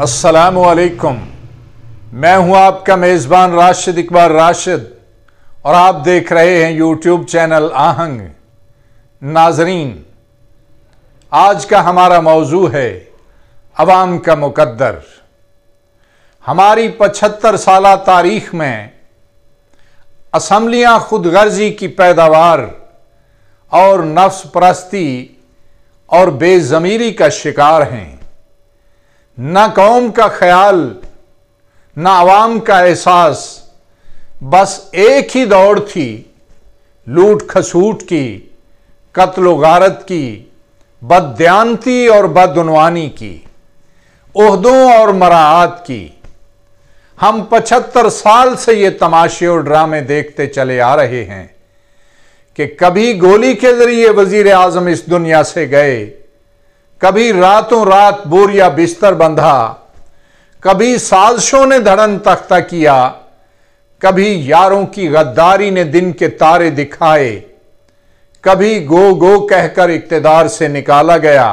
असलकम मैं हूं आपका मेज़बान राशिद इकबाल राशिद और आप देख रहे हैं यूट्यूब चैनल आहंग नाजरीन आज का हमारा मौजू है अवाम का मुकद्दर हमारी पचहत्तर साल तारीख में असम्बलियाँ खुद गर्जी की पैदावार और नफ्स परस्ती और बेज़मीरी का शिकार हैं ना कौम का ख्याल ना आवाम का एहसास बस एक ही दौड़ थी लूट खसूट की कत्ल गारत की बदयांती और बदनवानी की उहदों और मराहत की हम पचहत्तर साल से ये तमाशे और ड्रामे देखते चले आ रहे हैं कि कभी गोली के जरिए वजीर आजम इस दुनिया से गए कभी रातों रात बोरिया बिस्तर बंधा कभी साजिशों ने धड़न तख्ता किया कभी यारों की गद्दारी ने दिन के तारे दिखाए कभी गो गो कहकर इकतदार से निकाला गया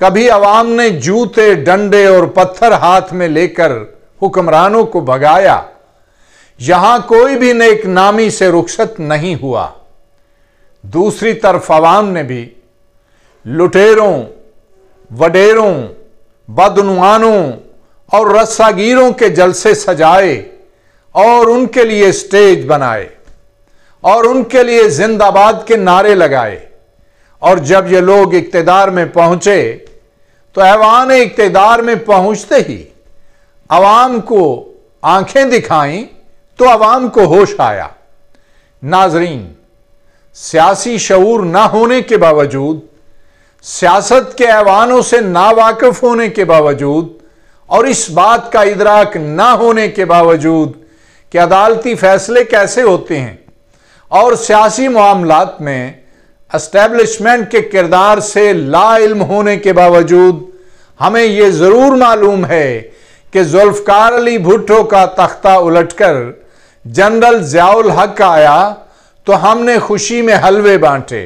कभी अवाम ने जूते डंडे और पत्थर हाथ में लेकर हुक्मरानों को भगाया यहां कोई भी नेक नामी से रुखसत नहीं हुआ दूसरी तरफ अवाम ने भी लुटेरों वडेरों बदनुआनों और रस्सागीरों के जलसे सजाए और उनके लिए स्टेज बनाए और उनके लिए जिंदाबाद के नारे लगाए और जब ये लोग इकतदार में पहुंचे तो ऐवान इकतदार में पहुंचते ही अवाम को आंखें दिखाई तो अवाम को होश आया नाजरीन सियासी शूर ना होने के बावजूद सियासत के ऐवानों से नावाकफ होने के बावजूद और इस बात का इदराक ना होने के बावजूद कि अदालती फैसले कैसे होते हैं और सियासी मामलात में अस्टेब्लिशमेंट के किरदार से इल्म होने के बावजूद हमें यह ज़रूर मालूम है कि जुल्फकार अली भुट्टो का तख्ता उलटकर जनरल ज़ियाउल हक आया तो हमने खुशी में हलवे बांटे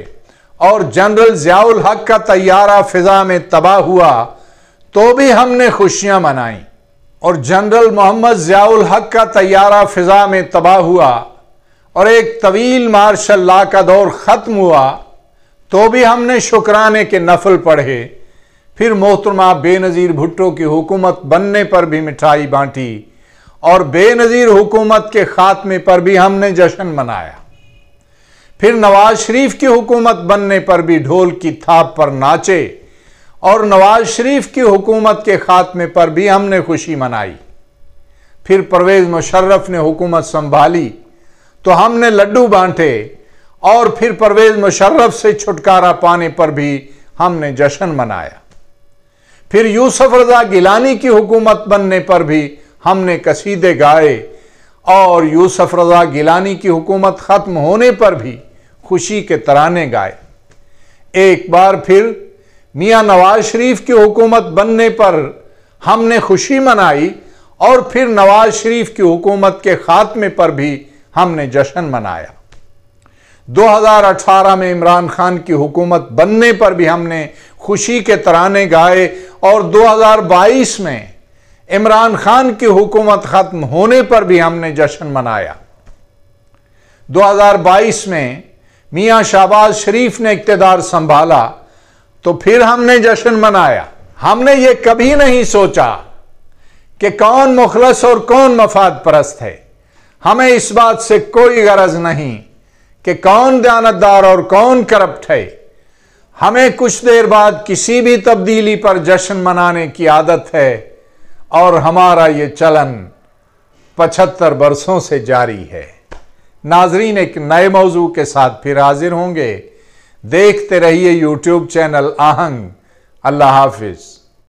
और जनरल जियाउल हक का तैयारा फिजा में तबाह हुआ तो भी हमने खुशियां मनाई और जनरल मोहम्मद जियाउल हक का तैयारा फिजा में तबाह हुआ और एक तवील मार्शल ला का दौर ख़त्म हुआ तो भी हमने शुक्राने के नफल पढ़े फिर मोहतरमा बेनज़ीर भुट्टो की हुकूमत बनने पर भी मिठाई बांटी और बेनज़ीर हुकूमत के ख़ात्मे पर भी हमने जश्न मनाया फिर नवाज शरीफ की हुकूमत बनने पर भी ढोल की थाप पर नाचे और नवाज शरीफ की हुकूमत के खात्मे पर भी हमने खुशी मनाई फिर परवेज़ मुशर्रफ ने हुकूमत संभाली तो हमने लड्डू बांटे और फिर परवेज़ मुशर्रफ से छुटकारा पाने पर भी हमने जश्न मनाया फिर यूसुफ रजा गिलानी की हुकूमत बनने पर भी हमने कसीदे गाए और यूसुफ रजा गिलानी की हुकूमत ख़त्म होने पर भी खुशी के तराने गाए एक बार फिर मियां नवाज शरीफ की हुकूमत बनने पर हमने खुशी मनाई और फिर नवाज शरीफ की हुकूमत के खात्मे पर भी हमने जश्न मनाया 2018 में इमरान खान की हुकूमत बनने पर भी हमने खुशी के तराने गाए और 2022 में इमरान खान की हुकूमत ख़त्म होने पर भी हमने जश्न मनाया 2022 में मियाँ शहबाज शरीफ ने इकतदार संभाला तो फिर हमने जश्न मनाया हमने ये कभी नहीं सोचा कि कौन मुखलस और कौन मफाद परस्त है हमें इस बात से कोई गरज नहीं कि कौन दयानतदार और कौन करप्ट है हमें कुछ देर बाद किसी भी तब्दीली पर जश्न मनाने की आदत है और हमारा ये चलन पचहत्तर बरसों से जारी है नाजरीन एक नए मौजू के साथ फिर हाजिर होंगे देखते रहिए यूट्यूब चैनल आहंग अल्लाह हाफिज़